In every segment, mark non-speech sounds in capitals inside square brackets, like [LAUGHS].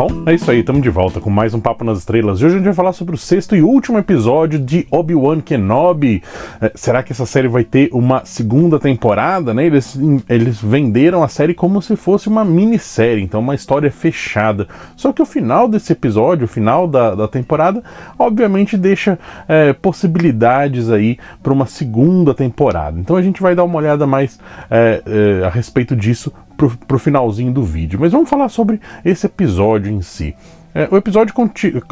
Bom, é isso aí, estamos de volta com mais um Papo nas Estrelas. E hoje a gente vai falar sobre o sexto e último episódio de Obi-Wan Kenobi. É, será que essa série vai ter uma segunda temporada, né? Eles, eles venderam a série como se fosse uma minissérie, então uma história fechada. Só que o final desse episódio, o final da, da temporada, obviamente deixa é, possibilidades aí para uma segunda temporada. Então a gente vai dar uma olhada mais é, é a respeito disso para o finalzinho do vídeo. Mas vamos falar sobre esse episódio em si. É, o episódio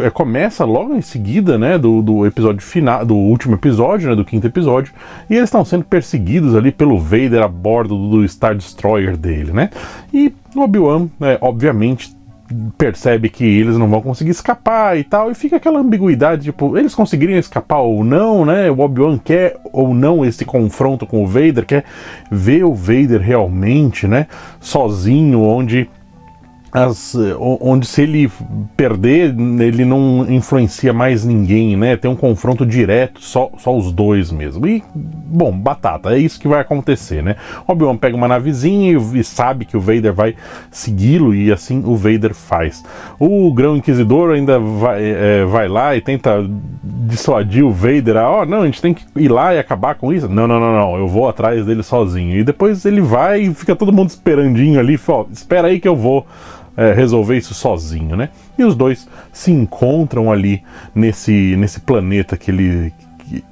é, começa logo em seguida, né, do, do episódio final, do último episódio, né, do quinto episódio, e eles estão sendo perseguidos ali pelo Vader a bordo do Star Destroyer dele, né? E Obi-Wan, né, obviamente, percebe que eles não vão conseguir escapar e tal, e fica aquela ambiguidade, tipo, eles conseguiriam escapar ou não, né? O Obi-Wan quer ou não esse confronto com o Vader, quer ver o Vader realmente, né, sozinho, onde as, onde se ele perder, ele não influencia mais ninguém, né? Tem um confronto direto, só, só os dois mesmo. E, bom, batata, é isso que vai acontecer, né? Obi-Wan pega uma navezinha e, e sabe que o Vader vai segui-lo e assim o Vader faz. O Grão Inquisidor ainda vai, é, é vai lá e tenta dissuadir o Vader. Ó, oh, não, a gente tem que ir lá e acabar com isso. Não, não, não, não, eu vou atrás dele sozinho. E depois ele vai e fica todo mundo esperandinho ali, fala, espera aí que eu vou é, resolver isso sozinho, né? E os dois se encontram ali nesse, nesse planeta que ele. Que,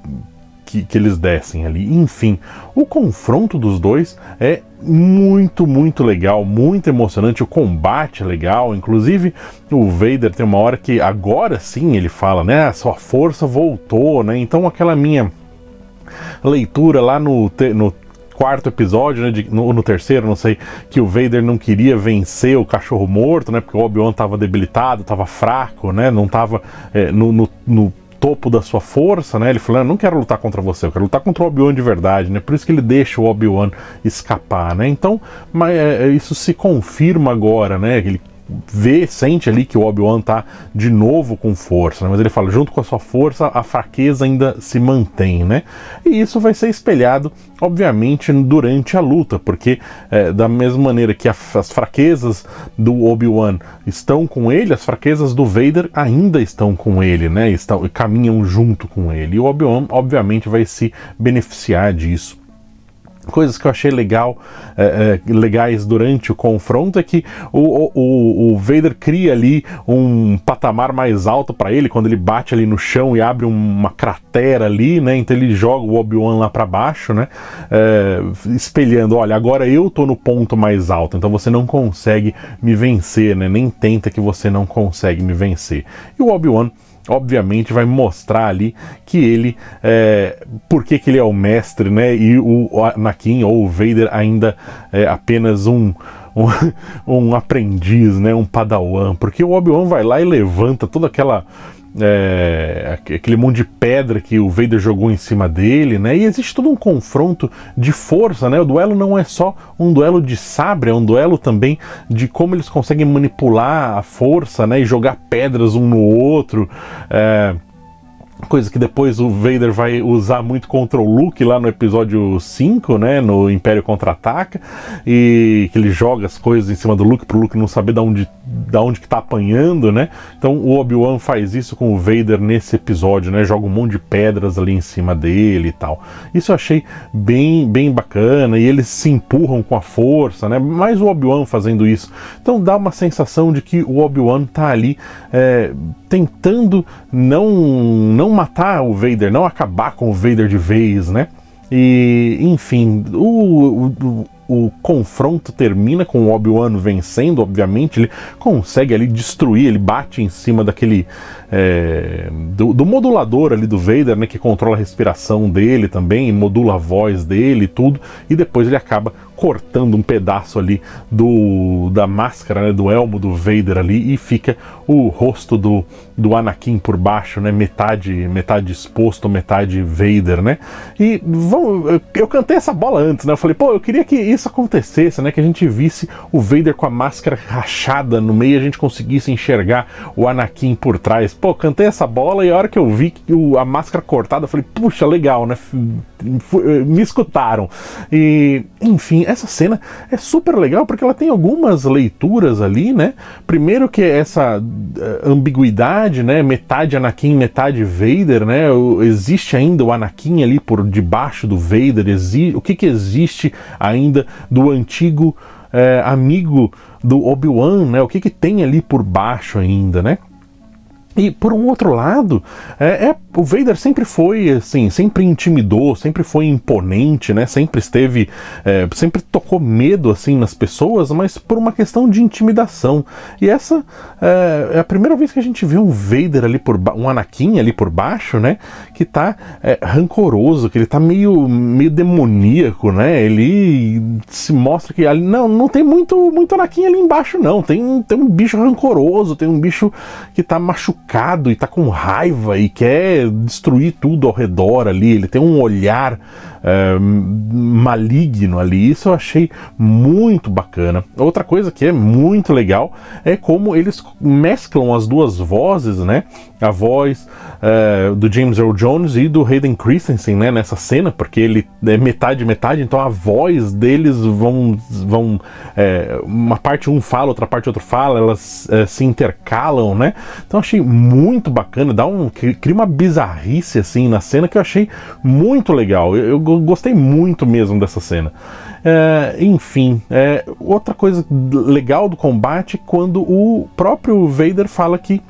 que, que, eles descem ali. Enfim, o confronto dos dois é muito, muito legal, muito emocionante. O combate é legal, inclusive o Vader tem uma hora que agora sim ele fala, né? A ah, sua força voltou, né? Então aquela minha leitura lá no, te, no quarto episódio, né, de, no, no, terceiro, não sei, que o Vader não queria vencer o cachorro morto, né, porque o Obi-Wan estava debilitado, estava fraco, né, não estava é, no, no, no topo da sua força, né? Ele falou: ah, não quero lutar contra você, eu quero lutar contra o Obi-Wan de verdade, né? Por isso que ele deixa o Obi-Wan escapar, né? Então, mas, é, é isso se confirma agora, né? Ele vê, sente ali que o Obi-Wan tá de novo com força, né? mas ele fala, junto com a sua força, a fraqueza ainda se mantém, né? E isso vai ser espelhado, obviamente, durante a luta, porque é, da mesma maneira que a, as fraquezas do Obi-Wan estão com ele, as fraquezas do Vader ainda estão com ele, né? Estão, caminham junto com ele. E o Obi-Wan, obviamente, vai se beneficiar disso coisas que eu achei legal, é, é, legais durante o confronto é que o, o, o Vader cria ali um patamar mais alto para ele quando ele bate ali no chão e abre uma cratera ali, né? Então ele joga o Obi-Wan lá para baixo, né? É, espelhando, olha, agora eu tô no ponto mais alto, então você não consegue me vencer, né? Nem tenta que você não consegue me vencer. E o Obi-Wan obviamente vai mostrar ali que ele é, por que, ele é o mestre, né? E o Anakin ou o Vader ainda é apenas um um, [LAUGHS] um aprendiz, né? Um padawan, porque o Obi-Wan vai lá e levanta toda aquela é, aquele monte de pedra que o Vader jogou em cima dele, né? E existe todo um confronto de força, né? O duelo não é só um duelo de sabre, é um duelo também de como eles conseguem manipular a força, né? E jogar pedras um no outro. É, coisa que depois o Vader vai usar muito contra o Luke lá no episódio 5, né, no Império Contra-Ataca, e que ele joga as coisas em cima do Luke pro Luke não saber de onde da onde que tá apanhando, né? Então o Obi-Wan faz isso com o Vader nesse episódio, né? Joga um monte de pedras ali em cima dele e tal. Isso eu achei bem, bem bacana e eles se empurram com a força, né? Mais o Obi-Wan fazendo isso. Então dá uma sensação de que o Obi-Wan tá ali é, tentando não, não matar o Vader, não acabar com o Vader de vez, né? E, enfim, o, o, o confronto termina com o Obi-Wan vencendo, obviamente, ele consegue ali destruir, ele bate em cima daquele. É, do, do, modulador ali do Vader, né? Que controla a respiração dele também, modula a voz dele e tudo, e depois ele acaba cortando um pedaço ali do da máscara, né, do elmo do Vader ali e fica o rosto do, do Anakin por baixo, né, metade metade exposto, metade Vader, né? E vamos, eu cantei essa bola antes, né? Eu falei, pô, eu queria que isso acontecesse, né, que a gente visse o Vader com a máscara rachada no meio, a gente conseguisse enxergar o Anakin por trás. Pô, cantei essa bola e a hora que eu vi que o, a máscara cortada, eu falei, puxa, legal, né? Me escutaram. E enfim, essa cena é super legal porque ela tem algumas leituras ali, né? Primeiro que é essa eh, ambiguidade, né? Metade Anakin, metade Vader, né? O, existe ainda o Anakin ali por debaixo do Vader? o que, que existe ainda do antigo é, amigo do Obi-Wan, né? O que, que tem ali por baixo ainda, né? E por um outro lado, é, é, o Vader sempre foi assim, sempre intimidou, sempre foi imponente, né? Sempre esteve, é, sempre tocou medo assim nas pessoas, mas por uma questão de intimidação. E essa é, é a primeira vez que a gente vê um Vader ali por um Anakin ali por baixo, né? Que tá é, rancoroso, que ele tá meio, meio demoníaco, né? Ele se mostra que ali não, não tem muito muito Anakin ali embaixo não. Tem tem um bicho rancoroso, tem um bicho que tá machucado e tá com raiva e quer destruir tudo ao redor ali. Ele tem um olhar é, maligno ali. Isso eu achei muito bacana. Outra coisa que é muito legal é como eles mesclam as duas vozes, né? A voz é, do James Earl Jones e do Hayden Christensen, né? Nessa cena, porque ele é metade metade, então a voz deles vão vão é, uma parte um fala, outra parte outro fala, elas se intercalam, né? Então achei muito bacana, dá um cria uma bizarrice assim na cena que eu achei muito legal. Eu, eu gostei muito mesmo dessa cena. É, enfim, é, outra coisa legal do combate é quando o próprio Vader fala que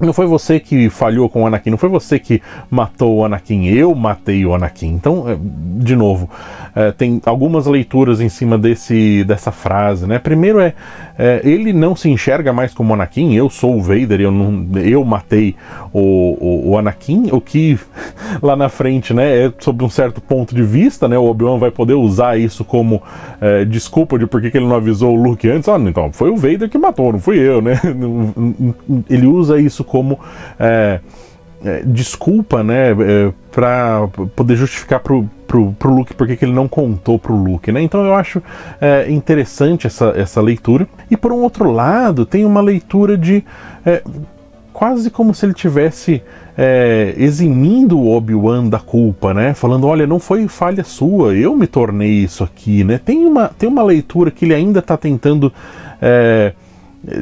não foi você que falhou com o Anakin, não foi você que matou o Anakin, eu matei o Anakin. Então, é, de novo, é, tem algumas leituras em cima desse, dessa frase, né? Primeiro é, é, ele não se enxerga mais como Anakin, eu sou o Vader, eu, não, eu matei o, o, o Anakin, o que [LAUGHS] lá na frente, né, é sobre um certo ponto de vista, né? O Obi-Wan vai poder usar isso como é, desculpa de por que ele não avisou o Luke antes. Ah, então, foi o Vader que matou, não fui eu, né? [LAUGHS] Ele usa isso como é, é, desculpa, né, é, para poder justificar pro, pro, pro Luke porque que ele não contou pro Luke, né? Então eu acho é, interessante essa, essa leitura. E por um outro lado, tem uma leitura de é, quase como se ele tivesse é, eximindo o Obi-Wan da culpa, né? Falando, olha, não foi falha sua, eu me tornei isso aqui, né? Tem uma, tem uma leitura que ele ainda está tentando é,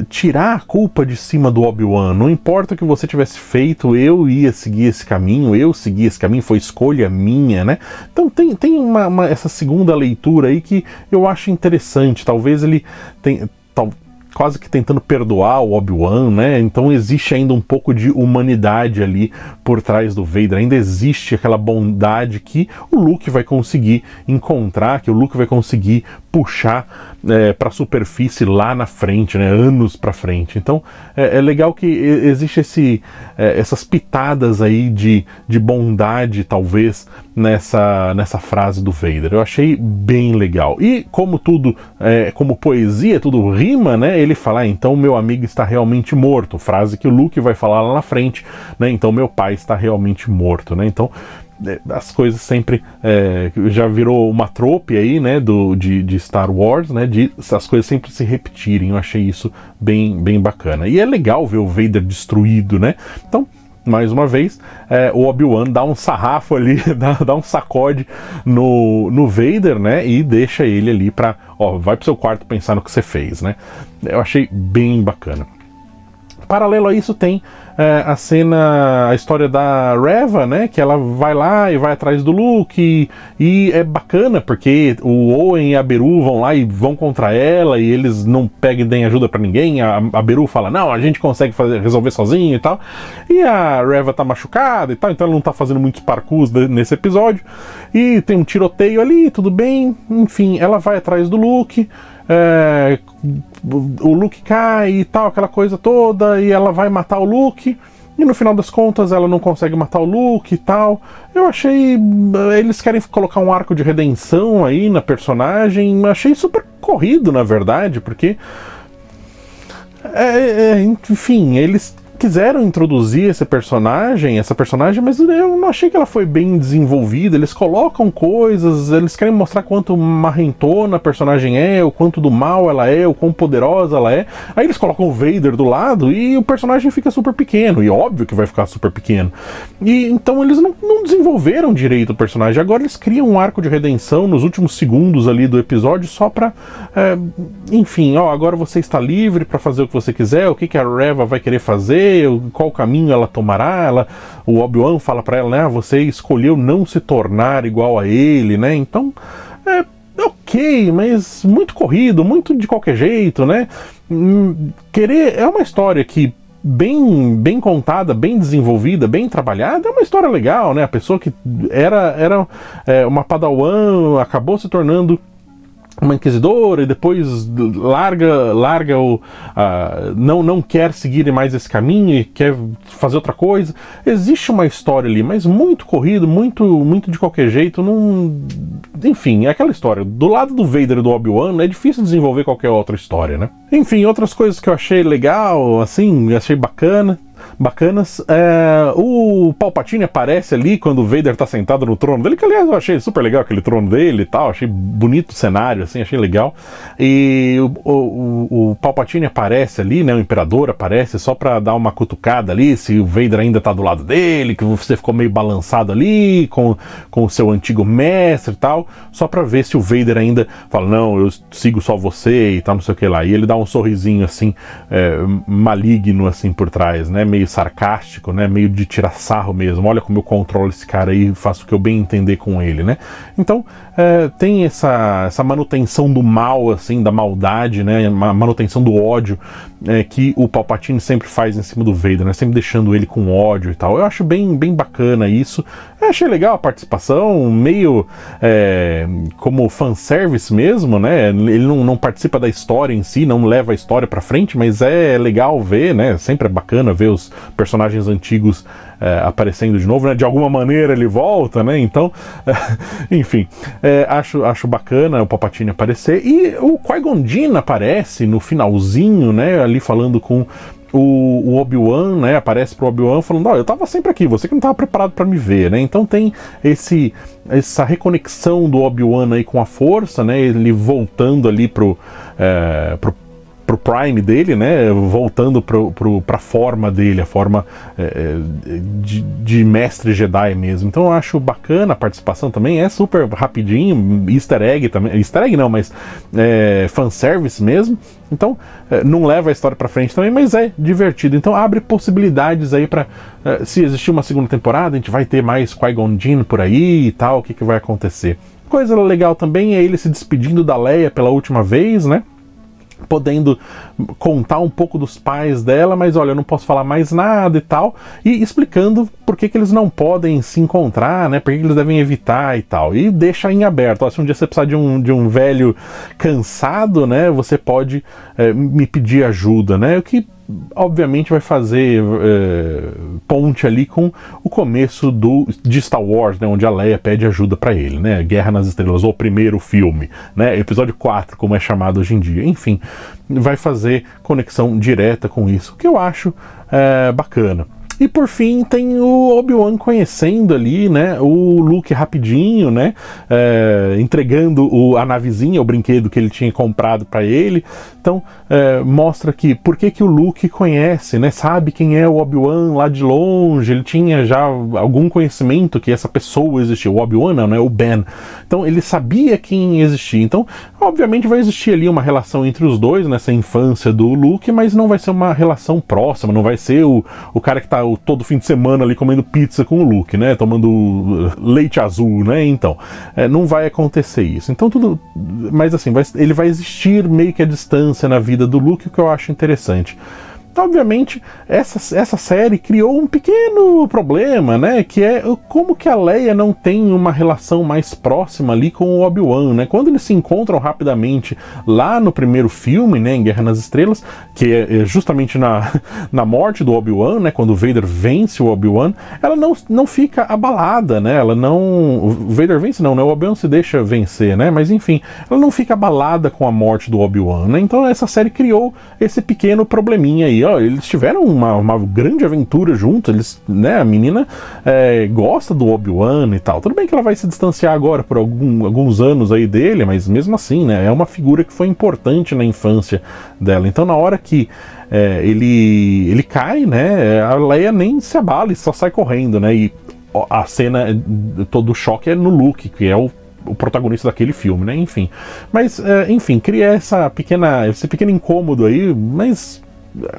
tirar a culpa de cima do Obi-Wan. Não importa o que você tivesse feito, eu ia seguir esse caminho, eu segui esse caminho, foi escolha minha, né? Então tem, tem uma, uma essa segunda leitura aí que eu acho interessante. Talvez ele tem, tal, quase que tentando perdoar o Obi-Wan, né? Então existe ainda um pouco de humanidade ali por trás do Vader. Ainda existe aquela bondade que o Luke vai conseguir encontrar, que o Luke vai conseguir puxar é, para a superfície lá na frente, né, anos para frente. Então é, é, legal que existe esse, é, essas pitadas aí de, de bondade, talvez, nessa, nessa frase do Vader. Eu achei bem legal. E como tudo, é, como poesia, tudo rima, né? Ele fala, ah, então meu amigo está realmente morto. Frase que o Luke vai falar lá na frente, né? Então meu pai está realmente morto, né? Então né, as coisas sempre é, já virou uma trope aí, né, do, de, de, Star Wars, né, de as coisas sempre se repetirem. Eu achei isso bem, bem bacana. E é legal ver o Vader destruído, né? Então, mais uma vez, é, o Obi-Wan dá um sarrafo ali, [LAUGHS] dá, dá, um sacode no, no Vader, né? E deixa ele ali pra, ó, vai pro seu quarto pensar no que você fez, né? Eu achei bem bacana. Paralelo a isso tem é, a cena, a história da Reva, né? Que ela vai lá e vai atrás do Luke. E, e, é bacana porque o Owen e a Beru vão lá e vão contra ela. E eles não pegam nem ajuda para ninguém. A, a, Beru fala: Não, a gente consegue fazer, resolver sozinho e tal. E a Reva tá machucada e tal. Então ela não tá fazendo muitos parkus nesse episódio. E tem um tiroteio ali, tudo bem. Enfim, ela vai atrás do Luke é, o Luke cai e tal, aquela coisa toda, e ela vai matar o Luke. E no final das contas ela não consegue matar o Luke e tal. Eu achei. Eles querem colocar um arco de redenção aí na personagem. Achei super corrido, na verdade, porque. É, é, enfim, eles quiseram introduzir esse personagem, essa personagem, mas eu não achei que ela foi bem desenvolvida. Eles colocam coisas, eles querem mostrar quanto marrentona a personagem é, o quanto do mal ela é, o quão poderosa ela é. Aí eles colocam o Vader do lado e o personagem fica super pequeno, e óbvio que vai ficar super pequeno. E então eles não, não desenvolveram direito o personagem. Agora eles criam um arco de redenção nos últimos segundos ali do episódio só pra. É, enfim, ó, agora você está livre para fazer o que você quiser, o que, que a Reva vai querer fazer fazer, qual caminho ela tomará. Ela, o Obi-Wan fala para ela, né, ah, você escolheu não se tornar igual a ele, né? Então, é ok, mas muito corrido, muito de qualquer jeito, né? Hum, querer é uma história que bem bem contada, bem desenvolvida, bem trabalhada, é uma história legal, né? A pessoa que era era é, uma padawan acabou se tornando uma inquisidora e depois larga larga o uh, não não quer seguir mais esse caminho e quer fazer outra coisa existe uma história ali mas muito corrido muito muito de qualquer jeito não enfim é aquela história do lado do Vader e do Obi Wan é difícil desenvolver qualquer outra história né enfim outras coisas que eu achei legal assim achei bacana bacanas. É, o Palpatine aparece ali quando o Vader tá sentado no trono dele, que aliás eu achei super legal aquele trono dele e tal, achei bonito o cenário, assim, achei legal. E o, o, o Palpatine aparece ali, né? O Imperador aparece só pra dar uma cutucada ali, se o Vader ainda tá do lado dele, que você ficou meio balançado ali com, com o seu antigo mestre e tal, só pra ver se o Vader ainda fala, não, eu sigo só você e tal, não sei o que lá. E ele dá um sorrisinho assim, é, maligno assim por trás, né? Meio sarcástico, né? Meio de tirar sarro mesmo. Olha como eu controlo esse cara aí, faço o que eu bem entender com ele, né? Então é, tem essa, essa manutenção do mal, assim, da maldade, né? Manutenção do ódio é, que o Palpatine sempre faz em cima do Vader, né? Sempre deixando ele com ódio e tal. Eu acho bem, bem bacana isso. Eu achei legal a participação, meio é, como fanservice mesmo, né? Ele não, não participa da história em si, não leva a história para frente, mas é legal ver, né? Sempre é bacana ver os personagens antigos é, aparecendo de novo, né? De alguma maneira ele volta, né? Então, é, [LAUGHS] enfim, é, acho, acho bacana o Palpatine aparecer. E o Qui-Gon aparece no finalzinho, né? ali falando com o, Obi-Wan, né, aparece pro Obi-Wan falando, ó, oh, eu tava sempre aqui, você que não tava preparado para me ver, né? Então tem esse essa reconexão do Obi-Wan aí com a força, né? Ele voltando ali pro, é, pro pro prime dele, né? Voltando pro, pro, pra forma dele, a forma é, é, de, de, mestre Jedi mesmo. Então eu acho bacana a participação também, é super rapidinho, easter egg também. Easter egg não, mas é, fanservice mesmo. Então, é, não leva a história para frente também, mas é divertido. Então, abre possibilidades aí para é, se existir uma segunda temporada, a gente vai ter mais Qui-Gon Jinn por aí e tal, o que, que vai acontecer. Coisa legal também é ele se despedindo da Leia pela última vez, né? podendo contar um pouco dos pais dela, mas olha, eu não posso falar mais nada e tal, e explicando por que, que eles não podem se encontrar, né? Por que, que eles devem evitar e tal. E deixa em aberto. Ó, se um dia você precisar de um, de um velho cansado, né? Você pode é, me pedir ajuda, né? O que obviamente vai fazer é, ponte ali com o começo do, de Star Wars, né, onde a Leia pede ajuda para ele, né, Guerra nas Estrelas, o primeiro filme, né, episódio 4, como é chamado hoje em dia, enfim, vai fazer conexão direta com isso, que eu acho é, bacana. E por fim tem o Obi-Wan conhecendo ali, né? O Luke rapidinho, né? É, entregando o, a navezinha, o brinquedo que ele tinha comprado para ele. Então é, mostra que por que, que o Luke conhece, né? Sabe quem é o Obi-Wan lá de longe. Ele tinha já algum conhecimento que essa pessoa existia. O Obi-Wan não, né? O Ben. Então ele sabia quem existia. Então obviamente vai existir ali uma relação entre os dois nessa infância do Luke, mas não vai ser uma relação próxima. Não vai ser o, o cara que está o, todo fim de semana ali comendo pizza com o Luke, né? Tomando uh, leite azul, né? Então, é, não vai acontecer isso. Então tudo, mas assim, vai, ele vai existir meio que a distância na vida do Luke, o que eu acho interessante. Então, obviamente, essa, essa série criou um pequeno problema, né? Que é como que a Leia não tem uma relação mais próxima ali com o Obi-Wan, né? Quando eles se encontram rapidamente lá no primeiro filme, né? Em Guerra nas Estrelas, que é, é justamente na, [LAUGHS] na morte do Obi-Wan, né? Quando o Vader vence o Obi-Wan, ela não, não fica abalada, né? Ela não... O Vader vence não, né? O Obi-Wan se deixa vencer, né? Mas, enfim, ela não fica abalada com a morte do Obi-Wan, né? Então, essa série criou esse pequeno probleminha aí ó, eles tiveram uma, uma grande aventura juntos. Eles, né, a menina é, gosta do Obi-Wan e tal. Tudo bem que ela vai se distanciar agora por algum, alguns anos aí dele, mas mesmo assim, né, é uma figura que foi importante na infância dela. Então, na hora que é, ele, ele cai, né, a Leia nem se abala e só sai correndo, né? E a cena, todo o choque é no Luke, que é o o protagonista daquele filme, né? Enfim. Mas, é, enfim, cria essa pequena, esse pequeno incômodo aí, mas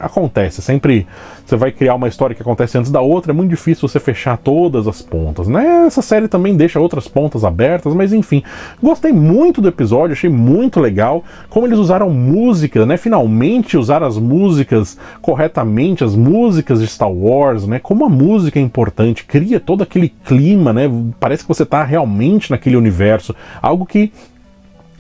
acontece, sempre você vai criar uma história que acontece antes da outra, é muito difícil você fechar todas as pontas, né? Essa série também deixa outras pontas abertas, mas enfim, gostei muito do episódio, achei muito legal como eles usaram música, né? Finalmente usar as músicas corretamente, as músicas de Star Wars, né? Como a música é importante, cria todo aquele clima, né? Parece que você está realmente naquele universo, algo que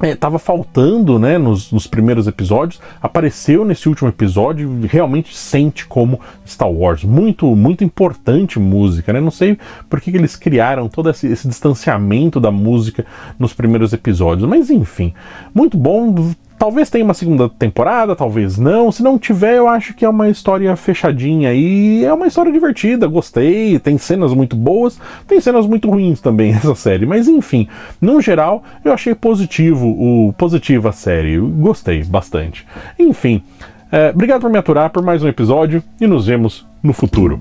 estava é, faltando né, nos, nos, primeiros episódios, apareceu nesse último episódio realmente sente como Star Wars. Muito, muito importante música, né? Não sei por que, que eles criaram todo esse, esse, distanciamento da música nos primeiros episódios, mas enfim, muito bom. Talvez tenha uma segunda temporada, talvez não. Se não tiver, eu acho que é uma história fechadinha e é uma história divertida, gostei, tem cenas muito boas, tem cenas muito ruins também [LAUGHS] essa série, mas enfim, no geral, eu achei positivo o positiva a série, eu gostei bastante. Enfim, é, obrigado por me aturar por mais um episódio e nos vemos no futuro.